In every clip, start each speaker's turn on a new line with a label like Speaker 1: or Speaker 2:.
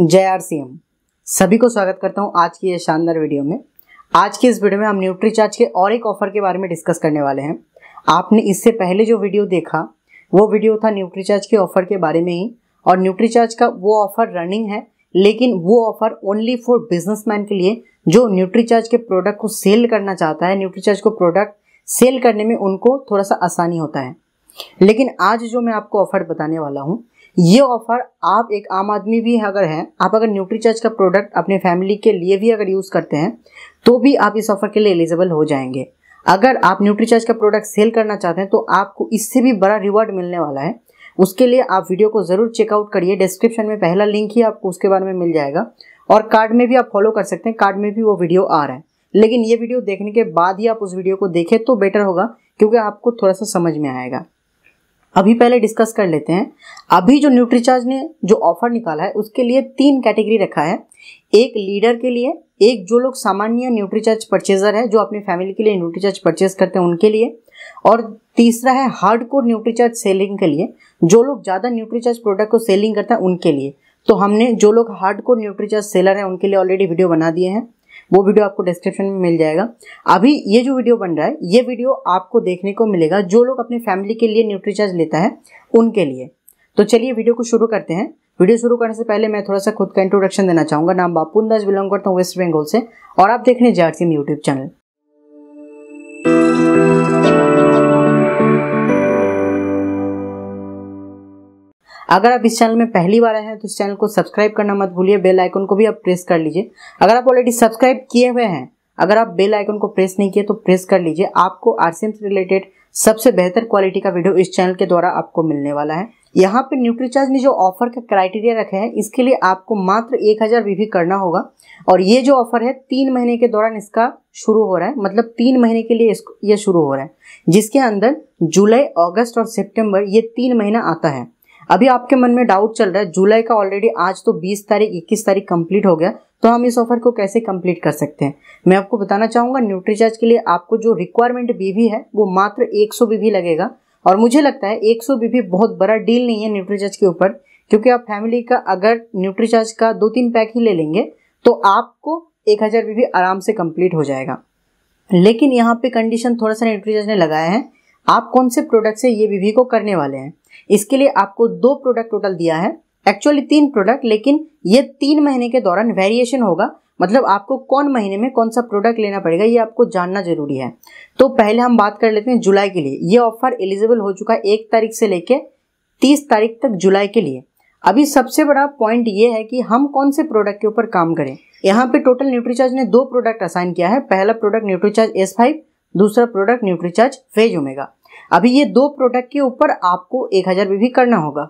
Speaker 1: जय R C M सभी को स्वागत करता हूँ आज की ये शानदार वीडियो में आज की इस वीडियो में हम न्यूट्री चार्ज के और एक ऑफर के बारे में डिस्कस करने वाले हैं आपने इससे पहले जो वीडियो देखा वो वीडियो था न्यूट्री चार्ज के ऑफर के बारे में ही और न्यूट्री चार्ज का वो ऑफर रनिंग है लेकिन वो ऑफर ओनली फॉर बिजनेसमैन के लिए जो न्यूट्री चार्ज के प्रोडक्ट को सेल करना चाहता है न्यूट्री चार्ज को प्रोडक्ट सेल करने में उनको थोड़ा सा आसानी होता है लेकिन आज जो मैं आपको ऑफर बताने वाला हूँ ये ऑफर आप एक आम आदमी भी अगर हैं आप अगर न्यूट्रीचार्ज का प्रोडक्ट अपने फैमिली के लिए भी अगर यूज़ करते हैं तो भी आप इस ऑफर के लिए एलिजिबल हो जाएंगे अगर आप न्यूट्रीचार्ज का प्रोडक्ट सेल करना चाहते हैं तो आपको इससे भी बड़ा रिवॉर्ड मिलने वाला है उसके लिए आप वीडियो को ज़रूर चेकआउट करिए डिस्क्रिप्शन में पहला लिंक ही आपको उसके बारे में मिल जाएगा और कार्ड में भी आप फॉलो कर सकते हैं कार्ड में भी वो वीडियो आ रहा है लेकिन ये वीडियो देखने के बाद ही आप उस वीडियो को देखें तो बेटर होगा क्योंकि आपको थोड़ा सा समझ में आएगा अभी पहले डिस्कस कर लेते हैं अभी जो न्यूट्रीचार्ज ने जो ऑफर निकाला है उसके लिए तीन कैटेगरी रखा है एक लीडर के लिए एक जो लोग सामान्य न्यूट्रीचार्ज परचेजर है जो अपनी फैमिली के लिए न्यूट्रीचार्ज परचेज करते हैं उनके लिए और तीसरा है हार्ड कोर न्यूट्रीचार्ज सेलिंग के लिए जो लोग ज़्यादा न्यूट्रीचार्ज प्रोडक्ट को सेलिंग करते हैं उनके लिए तो हमने जो लोग हार्ड कोर न्यूट्रीचार्ज सेलर हैं उनके लिए ऑलरेडी वीडियो बना दिए हैं वो वीडियो आपको डिस्क्रिप्शन में मिल जाएगा अभी ये जो वीडियो बन रहा है ये वीडियो आपको देखने को मिलेगा जो लोग अपने फैमिली के लिए न्यूट्रीचार्ज लेता है उनके लिए तो चलिए वीडियो को शुरू करते हैं वीडियो शुरू करने से पहले मैं थोड़ा सा खुद का इंट्रोडक्शन देना चाहूँगा नाम बापून दास बिलोंग करता हूँ वेस्ट बंगाल से और आप देख रहे हैं जारसीम यूट्यूब चैनल अगर आप इस चैनल में पहली बार आए हैं तो इस चैनल को सब्सक्राइब करना मत भूलिए बेल आइकन को भी आप प्रेस कर लीजिए अगर आप ऑलरेडी सब्सक्राइब किए हुए हैं अगर आप बेल आइकन को प्रेस नहीं किए तो प्रेस कर लीजिए आपको आरसीएम से रिलेटेड सबसे बेहतर क्वालिटी का वीडियो इस चैनल के द्वारा आपको मिलने वाला है यहाँ पे न्यूट्रीचार्ज ने जो ऑफर का क्राइटेरिया रखे हैं इसके लिए आपको मात्र एक हज़ार वी करना होगा और ये जो ऑफर है तीन महीने के दौरान इसका शुरू हो रहा है मतलब तीन महीने के लिए इसको ये शुरू हो रहा है जिसके अंदर जुलाई अगस्त और सेप्टेम्बर ये तीन महीना आता है अभी आपके मन में डाउट चल रहा है जुलाई का ऑलरेडी आज तो 20 तारीख 21 तारीख कंप्लीट हो गया तो हम इस ऑफर को कैसे कंप्लीट कर सकते हैं मैं आपको बताना चाहूंगा न्यूट्रीचार्ज के लिए आपको जो रिक्वायरमेंट बीवी है वो मात्र एक बीवी लगेगा और मुझे लगता है एक बीवी बहुत बड़ा डील नहीं है न्यूट्रीचार्ज के ऊपर क्योंकि आप फैमिली का अगर न्यूट्रीचार्ज का दो तीन पैक ही ले लेंगे तो आपको एक हज़ार बीबी आराम से कंप्लीट हो जाएगा लेकिन यहाँ पे कंडीशन थोड़ा सा न्यूट्रीचार्ज ने लगाया है आप कौन से प्रोडक्ट से ये बीवी को करने वाले हैं इसके लिए आपको दो प्रोडक्ट टोटल दिया है एक्चुअली तीन प्रोडक्ट लेकिन ये तीन महीने के दौरान वेरिएशन होगा मतलब आपको कौन महीने में कौन सा प्रोडक्ट लेना पड़ेगा ये आपको जानना जरूरी है तो पहले हम बात कर लेते हैं जुलाई के लिए ये ऑफर एलिजिबल हो चुका है एक तारीख से लेके तीस तारीख तक जुलाई के लिए अभी सबसे बड़ा पॉइंट ये है कि हम कौन से प्रोडक्ट के ऊपर काम करें यहाँ पे टोटल न्यूट्रीचार्ज ने दो प्रोडक्ट असाइन किया है पहला प्रोडक्ट न्यूट्रीचार्ज एस दूसरा प्रोडक्ट न्यूट्रीचार्ज फेज ओमेगा अभी ये दो प्रोडक्ट के ऊपर आपको एक हज़ार बी करना होगा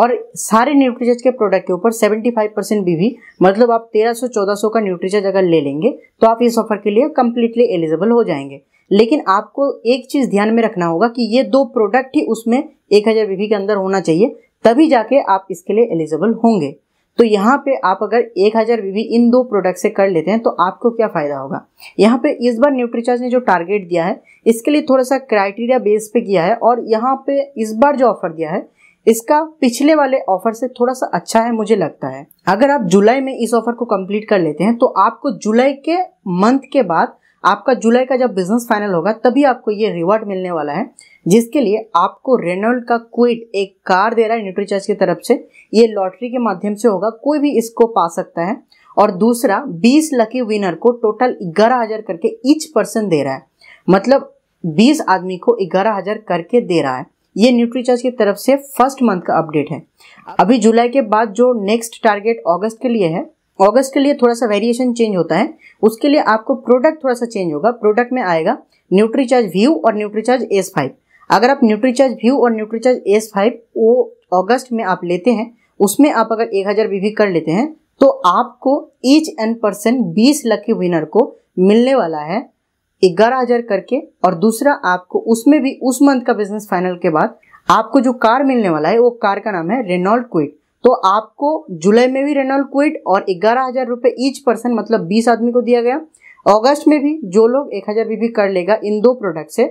Speaker 1: और सारे न्यूट्रीचार्ज के प्रोडक्ट के ऊपर 75 परसेंट बी भी मतलब आप 1300-1400 का न्यूट्रीचार्ज अगर ले लेंगे तो आप इस ऑफर के लिए कम्प्लीटली एलिजिबल हो जाएंगे लेकिन आपको एक चीज़ ध्यान में रखना होगा कि ये दो प्रोडक्ट ही उसमें एक हज़ार बी के अंदर होना चाहिए तभी जाके आप इसके लिए एलिजिबल होंगे तो यहाँ पे आप अगर एक हज़ार वी इन दो प्रोडक्ट से कर लेते हैं तो आपको क्या फ़ायदा होगा यहाँ पे इस बार न्यूट्रीचार्ज ने जो टारगेट दिया है इसके लिए थोड़ा सा क्राइटेरिया बेस पे किया है और यहाँ पे इस बार जो ऑफ़र दिया है इसका पिछले वाले ऑफर से थोड़ा सा अच्छा है मुझे लगता है अगर आप जुलाई में इस ऑफर को कंप्लीट कर लेते हैं तो आपको जुलाई के मंथ के बाद आपका जुलाई का जब बिजनेस फाइनल होगा तभी आपको ये रिवॉर्ड मिलने वाला है जिसके लिए आपको रेनोल्ड का क्विड एक कार दे रहा है न्यूट्रीचार्ज की तरफ से ये लॉटरी के माध्यम से होगा कोई भी इसको पा सकता है और दूसरा 20 लकी विनर को टोटल ग्यारह हजार करके ईच पर्सन दे रहा है मतलब 20 आदमी को ग्यारह हजार करके दे रहा है ये न्यूट्रीचार्ज की तरफ से फर्स्ट मंथ का अपडेट है अभी जुलाई के बाद जो नेक्स्ट टारगेट अगस्त के लिए है अगस्त के लिए थोड़ा सा वेरिएशन चेंज होता है उसके लिए आपको प्रोडक्ट थोड़ा सा चेंज होगा प्रोडक्ट में आएगा न्यूट्रीचार्ज व्यू और न्यूट्रीचार्ज एस फाइव अगर आप न्यूट्रीचार्ज व्यू और न्यूट्रीचार्ज एस फाइव वो अगस्त में आप लेते हैं उसमें आप अगर एक हज़ार बीवी कर लेते हैं तो आपको ईच एन पर्सन बीस लकी विनर को मिलने वाला है ग्यारह हजार करके और दूसरा आपको उसमें भी उस मंथ का बिजनेस फाइनल के बाद आपको जो कार मिलने वाला है वो कार का नाम है रेनॉल्ड क्विक तो आपको जुलाई में भी रेनॉल क्विड और ग्यारह हज़ार रुपये ईच पर्सन मतलब बीस आदमी को दिया गया अगस्त में भी जो लोग एक हज़ार बीबी कर लेगा इन दो प्रोडक्ट से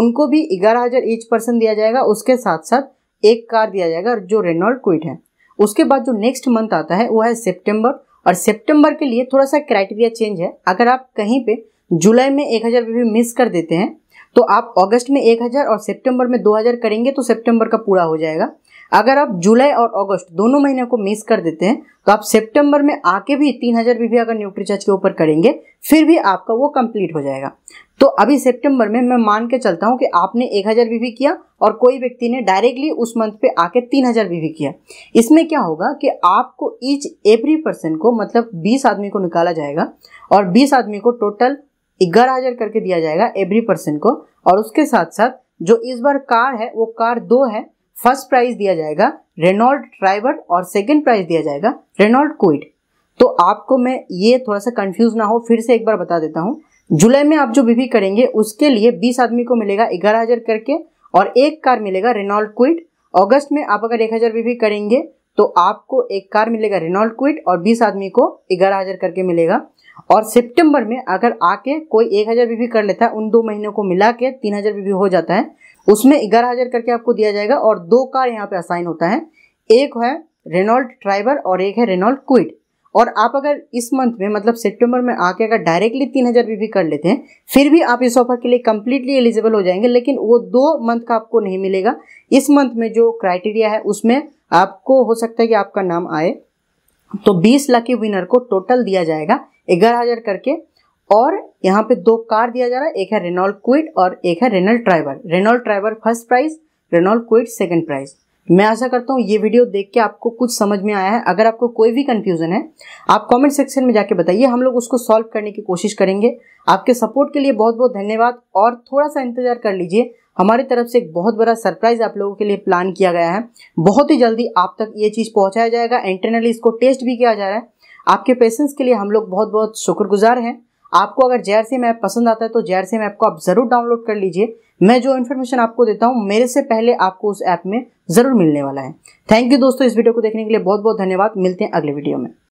Speaker 1: उनको भी ग्यारह हज़ार ईच पर्सन दिया जाएगा उसके साथ साथ एक कार दिया जाएगा और जो रेनॉल्ड क्विड है उसके बाद जो नेक्स्ट मंथ आता है वो है सेप्टेम्बर और सेप्टेम्बर के लिए थोड़ा सा क्राइटेरिया चेंज है अगर आप कहीं पे जुलाई में एक हज़ार बीबी मिस कर देते हैं तो आप अगस्त में एक हज़ार और सितंबर में दो हज़ार करेंगे तो सितंबर का पूरा हो जाएगा अगर आप जुलाई और अगस्त दोनों महीने को मिस कर देते हैं तो आप सितंबर में आके भी तीन हजार बीबी अगर न्यूट्री चार्ज के ऊपर करेंगे फिर भी आपका वो कंप्लीट हो जाएगा तो अभी सितंबर में मैं मान के चलता हूँ कि आपने एक हजार बीबी किया और कोई व्यक्ति ने डायरेक्टली उस मंथ पे आके तीन हजार बीबी किया इसमें क्या होगा कि आपको ईच एवरी पर्सन को मतलब बीस आदमी को निकाला जाएगा और बीस आदमी को टोटल ग्यारह हजार करके दिया जाएगा एवरी पर्सन को और उसके साथ साथ जो इस बार कार है वो कार दो है फर्स्ट प्राइज दिया जाएगा रेनॉल्ड ड्राइवर और सेकेंड प्राइज दिया जाएगा रेनॉल्ड कोइट तो आपको मैं ये थोड़ा सा कंफ्यूज ना हो फिर से एक बार बता देता हूँ जुलाई में आप जो बीवी करेंगे उसके लिए बीस आदमी को मिलेगा ग्यारह हजार करके और एक कार मिलेगा रेनॉल्ड क्विट अगस्त में आप अगर एक हजार बीवी करेंगे तो आपको एक कार मिलेगा रेनॉल्ड क्विट और बीस आदमी को ग्यारह हजार करके मिलेगा और सितंबर में अगर आके कोई एक हजार बीवी कर लेता है उन दो महीनों को मिला के तीन हजार बीवी हो जाता है उसमें ग्यारह हज़ार करके आपको दिया जाएगा और दो कार यहाँ पे असाइन होता है एक है रेनॉल्ट ट्राइवर और एक है रेनॉल्ट क्विड और आप अगर इस मंथ में मतलब सितंबर में आके अगर डायरेक्टली तीन हज़ार भी, भी कर लेते हैं फिर भी आप इस ऑफर के लिए कम्प्लीटली एलिजिबल हो जाएंगे लेकिन वो दो मंथ का आपको नहीं मिलेगा इस मंथ में जो क्राइटेरिया है उसमें आपको हो सकता है कि आपका नाम आए तो बीस लाख के विनर को टोटल दिया जाएगा ग्यारह हज़ार करके और यहाँ पे दो कार दिया जा रहा है एक है रेनॉल्ड क्विट और एक है Renault Triber Renault Triber first prize Renault Kwid second prize मैं आशा करता हूँ ये वीडियो देख के आपको कुछ समझ में आया है अगर आपको कोई भी कन्फ्यूजन है आप कमेंट सेक्शन में जाके बताइए हम लोग उसको सॉल्व करने की कोशिश करेंगे आपके सपोर्ट के लिए बहुत बहुत धन्यवाद और थोड़ा सा इंतजार कर लीजिए हमारी तरफ से एक बहुत बड़ा सरप्राइज आप लोगों के लिए प्लान किया गया है बहुत ही जल्दी आप तक ये चीज़ पहुँचाया जाएगा इंटरनली इसको टेस्ट भी किया जा रहा है आपके पेशेंस के लिए हम लोग बहुत बहुत शुक्रगुजार हैं आपको अगर जेआरसी मैप पसंद आता है तो जेआरसी मैप को आप ज़रूर डाउनलोड कर लीजिए मैं जो इन्फॉर्मेशन आपको देता हूँ मेरे से पहले आपको उस ऐप में ज़रूर मिलने वाला है थैंक यू दोस्तों इस वीडियो को देखने के लिए बहुत बहुत धन्यवाद मिलते हैं अगले वीडियो में